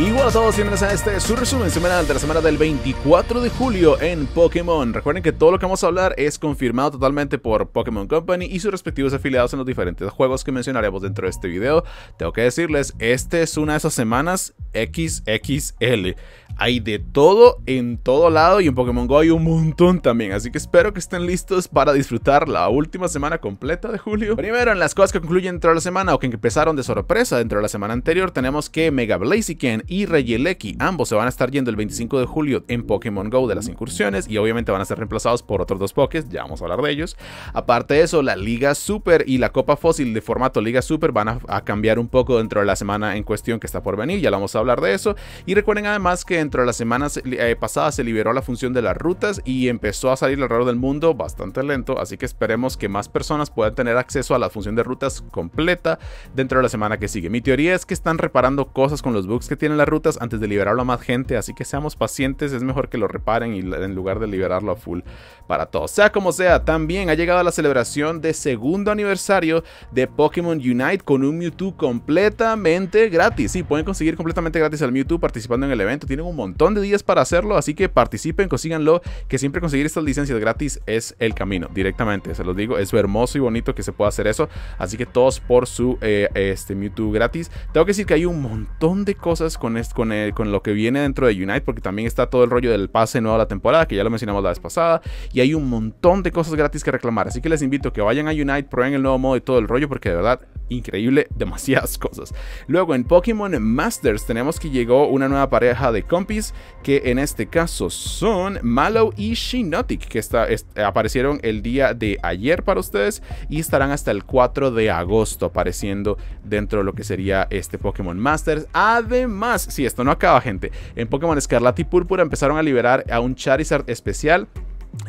Y bueno, a todos, bienvenidos a este su resumen semanal de la semana del 24 de julio en Pokémon. Recuerden que todo lo que vamos a hablar es confirmado totalmente por Pokémon Company y sus respectivos afiliados en los diferentes juegos que mencionaremos dentro de este video. Tengo que decirles, esta es una de esas semanas XXL. Hay de todo en todo lado y en Pokémon Go hay un montón también. Así que espero que estén listos para disfrutar la última semana completa de julio. Primero, en las cosas que concluyen dentro de la semana o que empezaron de sorpresa dentro de la semana anterior, tenemos que Mega Blaziken y Regieleki, ambos se van a estar yendo el 25 de julio en Pokémon Go de las incursiones y obviamente van a ser reemplazados por otros dos Pokés, ya vamos a hablar de ellos. Aparte de eso, la Liga Super y la Copa Fósil de formato Liga Super van a, cambiar un poco dentro de la semana en cuestión que está por venir, ya vamos a hablar de eso. Y recuerden además que en dentro de las semanas eh, eh, pasadas se liberó la función de las rutas y empezó a salir raro del mundo bastante lento, así que esperemos que más personas puedan tener acceso a la función de rutas completa dentro de la semana que sigue. Mi teoría es que están reparando cosas con los bugs que tienen las rutas antes de liberarlo a más gente, así que seamos pacientes, es mejor que lo reparen y en lugar de liberarlo a full para todos. Sea como sea, también ha llegado la celebración de segundo aniversario de Pokémon Unite con un Mewtwo completamente gratis. Sí, pueden conseguir completamente gratis al Mewtwo participando en el evento. Tienen un montón de días para hacerlo, así que participen, consíganlo, que siempre conseguir estas licencias gratis es el camino, directamente, se los digo, es hermoso y bonito que se pueda hacer eso, así que todos por su eh, este Mewtwo gratis. Tengo que decir que hay un montón de cosas con, esto con, con lo que viene dentro de Unite, porque también está todo el rollo del pase nuevo a la temporada, que ya lo mencionamos la vez pasada, y hay un montón de cosas gratis que reclamar, así que les invito que vayan a Unite, prueben el nuevo modo y todo el rollo, porque de verdad increíble, demasiadas cosas. Luego en Pokémon Masters tenemos que llegó una nueva pareja de compis que en este caso son Malo y Shinotic que aparecieron el día de ayer para ustedes y estarán hasta el 4 de agosto apareciendo dentro de lo que sería este Pokémon Masters. Además, si esto no acaba gente, en Pokémon Escarlata y Púrpura empezaron a liberar a un Charizard especial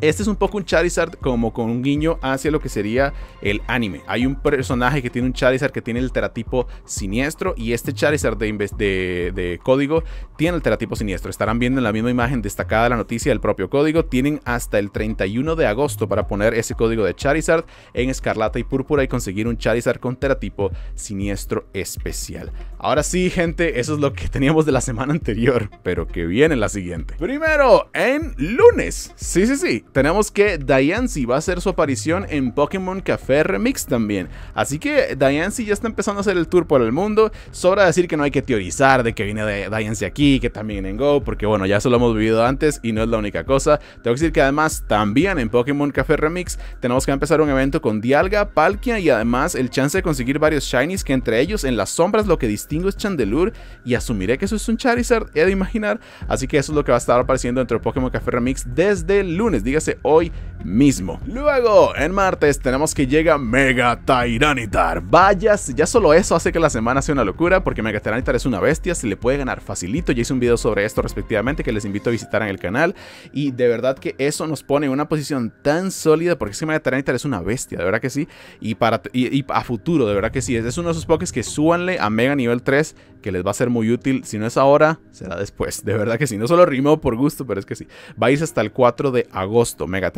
este es un poco un Charizard como con un guiño hacia lo que sería el anime. Hay un personaje que tiene un Charizard que tiene el teratipo siniestro y este Charizard de, código tiene el teratipo siniestro. Estarán viendo en la misma imagen destacada la noticia del propio código. Tienen hasta el 31 de agosto para poner ese código de Charizard en escarlata y púrpura y conseguir un Charizard con teratipo siniestro especial. Ahora sí, gente, eso es lo que teníamos de la semana anterior, pero que viene la siguiente. Primero, en lunes. Sí, sí, sí tenemos que Diancie va a hacer su aparición en Pokémon Café Remix también. Así que Diancie ya está empezando a hacer el tour por el mundo. Sobra decir que no hay que teorizar de que viene de Diancie aquí, que también en Go, porque bueno, ya se lo hemos vivido antes y no es la única cosa. Tengo que decir que además también en Pokémon Café Remix tenemos que empezar un evento con Dialga, Palkia y además el chance de conseguir varios shinies que entre ellos en las sombras lo que distingo es Chandelure y asumiré que eso es un Charizard, he de imaginar. Así que eso es lo que va a estar apareciendo entre Pokémon Café Remix desde el lunes dígase hoy mismo. Luego, en martes tenemos que llega Mega Tyranitar. Vayas, ya solo eso hace que la semana sea una locura porque Mega Tyranitar es una bestia, se le puede ganar facilito. Ya hice un video sobre esto respectivamente que les invito a visitar en el canal y de verdad que eso nos pone en una posición tan sólida porque es que Mega Tyranitar es una bestia, de verdad que sí. Y, para, y, y a futuro, de verdad que sí. Es uno de esos pokés que súbanle a Mega nivel 3 que les va a ser muy útil. Si no es ahora, será después. De verdad que sí. No solo rimo por gusto, pero es que sí. vais hasta el 4 de agosto, Mega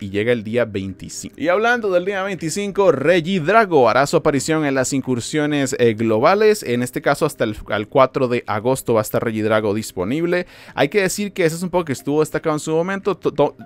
y llega el día 25. Y hablando del día 25, Regidrago hará su aparición en las incursiones eh, globales. En este caso, hasta el 4 de agosto va a estar Regidrago disponible. Hay que decir que ese es un poco que estuvo destacado en su momento.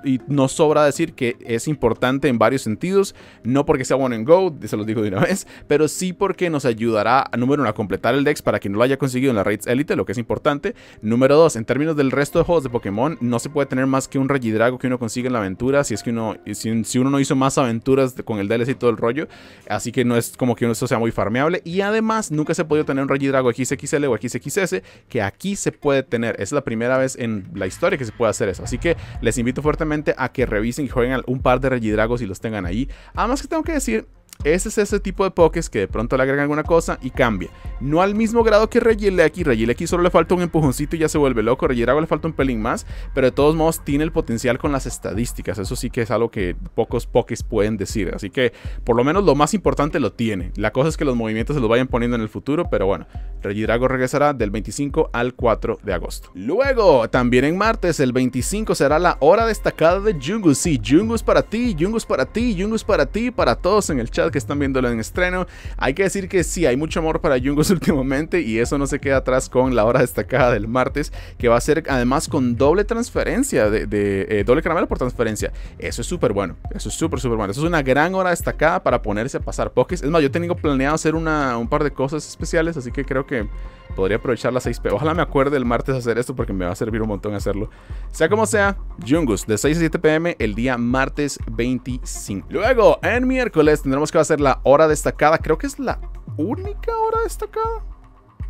Y no sobra decir que es importante en varios sentidos. No porque sea one and go, se lo digo de una vez, pero sí porque nos ayudará, número uno, a completar el Dex para que no haya conseguido en la raids Elite, lo que es importante. Número 2, en términos del resto de juegos de Pokémon, no se puede tener más que un Regidrago que uno consigue en la aventura, si es que uno, si, uno no hizo más aventuras con el DLC y todo el rollo, así que no es como que uno esto sea muy farmeable. Y además, nunca se ha podido tener un Regidrago XXL o XXS, que aquí se puede tener, es la primera vez en la historia que se puede hacer eso, así que les invito fuertemente a que revisen y jueguen un par de Regidragos y los tengan ahí. Además que tengo que decir, ese es ese tipo de pokés que de pronto le agregan alguna cosa y cambia. No al mismo grado que Regieleki. Regieleki solo le falta un empujoncito y ya se vuelve loco. Regidrago le falta un pelín más. Pero de todos modos tiene el potencial con las estadísticas. Eso sí que es algo que pocos pokés pueden decir. Así que por lo menos lo más importante lo tiene. La cosa es que los movimientos se los vayan poniendo en el futuro. Pero bueno, Regidrago regresará del 25 al 4 de agosto. Luego, también en martes, el 25 será la hora destacada de Jungus. Sí, Jungus para ti, Jungus para ti, Jungus para ti, para todos en el chat que están viéndolo en estreno. Hay que decir que sí, hay mucho amor para Jungos últimamente y eso no se queda atrás con la hora destacada del martes, que va a ser además con doble transferencia, de, eh, doble caramelo por transferencia. Eso es súper bueno, eso es súper, súper bueno. Eso es una gran hora destacada para ponerse a pasar pokés. Es más, yo tengo planeado hacer una, un par de cosas especiales, así que creo que... Podría aprovechar las 6 p. Ojalá me acuerde el martes hacer esto porque me va a servir un montón hacerlo. Sea como sea, Jungus de 6 a 7 pm el día martes 25. Luego, en miércoles tendremos que hacer la hora destacada. Creo que es la única hora destacada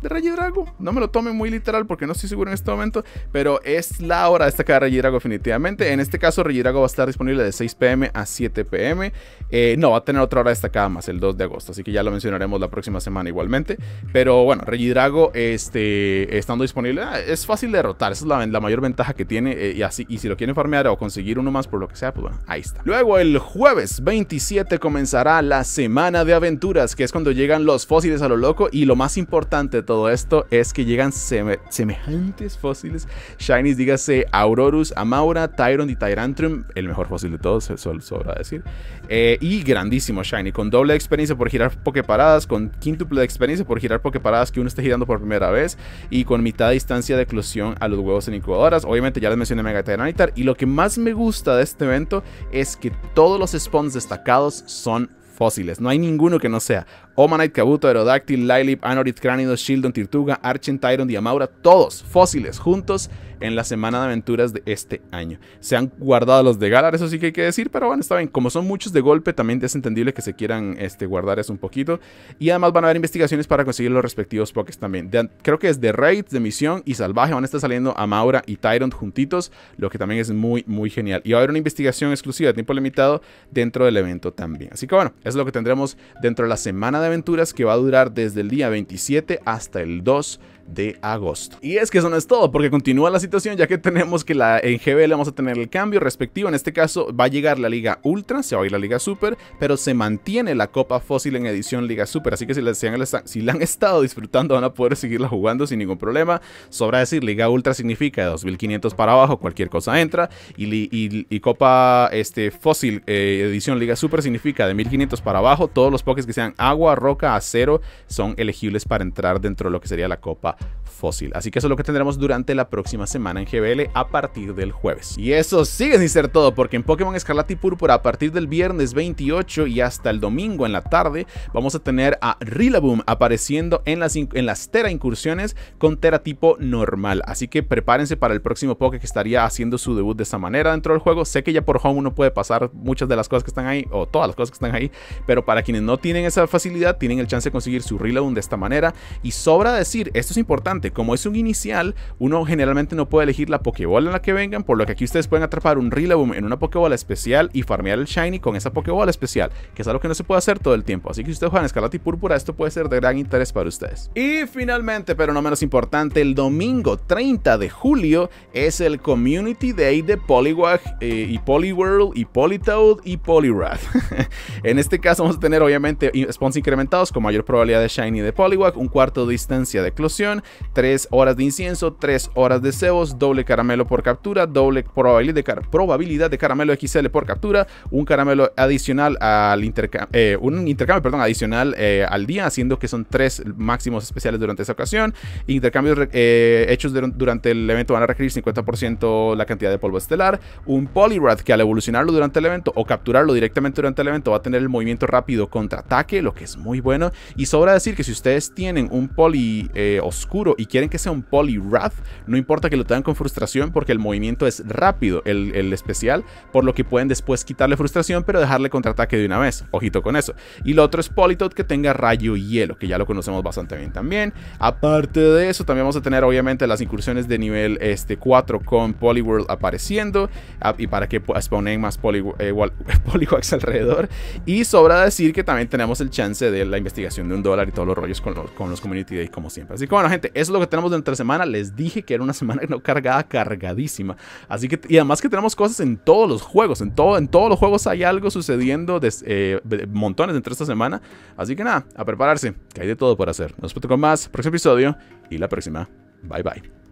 de Rey Drago. No me lo tome muy literal porque no estoy seguro en este momento, pero es la hora de destacar Rey Drago definitivamente. En este caso, Rey va a estar disponible de 6 pm a 7 pm. Eh, no, va a tener otra hora destacada más el 2 de agosto, así que ya lo mencionaremos la próxima semana igualmente. Pero bueno, Rey Drago este, estando disponible ah, es fácil de derrotar, esa es la, mayor ventaja que tiene. Eh, y, así, y si lo quieren farmear o conseguir uno más por lo que sea, pues bueno, ahí está. Luego, el jueves 27 comenzará la semana de aventuras, que es cuando llegan los fósiles a lo loco y lo más importante todo todo esto es que llegan semejantes fósiles. Shinies, dígase Aurorus, Amaura, Tyron y Tyrantrum, el mejor fósil de todos, eso sobra decir. Eh, y grandísimo Shiny, con doble experiencia por girar pokeparadas, con quíntuple de experiencia por girar pokeparadas que uno esté girando por primera vez y con mitad de distancia de eclosión a los huevos en incubadoras. Obviamente ya les mencioné Mega Tyranitar y lo que más me gusta de este evento es que todos los spawns destacados son fósiles. No hay ninguno que no sea. Omanite, Kabuto, Aerodactyl, Lylip, Anorit, Cranidos, Shieldon, Tirtuga, Archentiron, Diamaura, todos fósiles juntos en la semana de aventuras de este año. Se han guardado los de Galar, eso sí que hay que decir, pero bueno, está bien. Como son muchos de golpe, también es entendible que se quieran este, guardar eso un poquito. Y además van a haber investigaciones para conseguir los respectivos Pokés también. creo que es de Raid, de Misión y Salvaje van a estar saliendo a Maura y Tyron juntitos, lo que también es muy, muy genial. Y va a haber una investigación exclusiva de tiempo limitado dentro del evento también. Así que bueno, es lo que tendremos dentro de la semana de aventuras que va a durar desde el día 27 hasta el 2 de agosto. Y es que eso no es todo, porque continúa la situación ya que tenemos que la, en GBL vamos a tener el cambio respectivo. En este caso va a llegar la Liga Ultra, se va a ir la Liga Super, pero se mantiene la Copa Fósil en edición Liga Super. Así que si la, han, la han estado disfrutando van a poder seguirla jugando sin ningún problema. Sobra decir, Liga Ultra significa 2500 para abajo, cualquier cosa entra. Y, Copa este, Fósil eh, edición Liga Super significa de 1500 para abajo. Todos los pokés que sean agua, roca, acero son elegibles para entrar dentro de lo que sería la Copa fósil. Así que eso es lo que tendremos durante la próxima semana en GBL a partir del jueves. Y eso sigue sin ser todo, porque en Pokémon Escarlata y Púrpura a partir del viernes 28 y hasta el domingo en la tarde vamos a tener a Rillaboom apareciendo en las, en las Tera incursiones con Tera tipo normal. Así que prepárense para el próximo Poké que estaría haciendo su debut de esta manera dentro del juego. Sé que ya por home uno puede pasar muchas de las cosas que están ahí, o todas las cosas que están ahí, pero para quienes no tienen esa facilidad, tienen el chance de conseguir su Rillaboom de esta manera. Y sobra decir, esto es importante, como es un inicial, uno generalmente no puede elegir la Pokébola en la que vengan, por lo que aquí ustedes pueden atrapar un Rillaboom en una Pokébola especial y farmear el Shiny con esa Pokébola especial, que es algo que no se puede hacer todo el tiempo. Así que si ustedes juegan Escarlata y Púrpura, esto puede ser de gran interés para ustedes. Y finalmente, pero no menos importante, el domingo 30 de julio es el Community Day de Poliwag eh, y Poliwhirl y Politoad y Poliwrath. en este caso vamos a tener obviamente spawns incrementados con mayor probabilidad de Shiny de Poliwag, un cuarto de distancia de eclosión 3 horas de incienso, 3 horas de cebos, doble caramelo por captura, doble probabilidad de, caramelo XL por captura, un caramelo adicional al intercambio, eh, un intercambio, perdón, adicional eh, al día, haciendo que son 3 máximos especiales durante esa ocasión. Intercambios eh, hechos durante el evento van a requerir 50% la cantidad de polvo estelar, un Polyrath que al evolucionarlo durante el evento o capturarlo directamente durante el evento va a tener el movimiento rápido contraataque, lo que es muy bueno. Y sobra decir que si ustedes tienen un Poli o oscuro y quieren que sea un Poliwrath, no importa que lo tengan con frustración porque el movimiento es rápido, el, especial, por lo que pueden después quitarle frustración pero dejarle contraataque de una vez. Ojito con eso. Y lo otro es Politoed que tenga rayo y hielo, que ya lo conocemos bastante bien también. Aparte de eso, también vamos a tener obviamente las incursiones de nivel este, 4 con Poliwhirl apareciendo ah, y para que spawnen más eh, Poliwax alrededor. Y sobra decir que también tenemos el chance de la investigación de un dólar y todos los rollos con los, con los community day como siempre. Así que bueno, gente, eso es lo que tenemos dentro de semana. Les dije que era una semana no cargada, cargadísima. Así que, y además que tenemos cosas en todos los juegos. En, todo, en todos los juegos hay algo sucediendo, eh, de montones entre esta semana. Así que nada, a prepararse, que hay de todo por hacer. Nos vemos con más, próximo episodio y la próxima. Bye bye.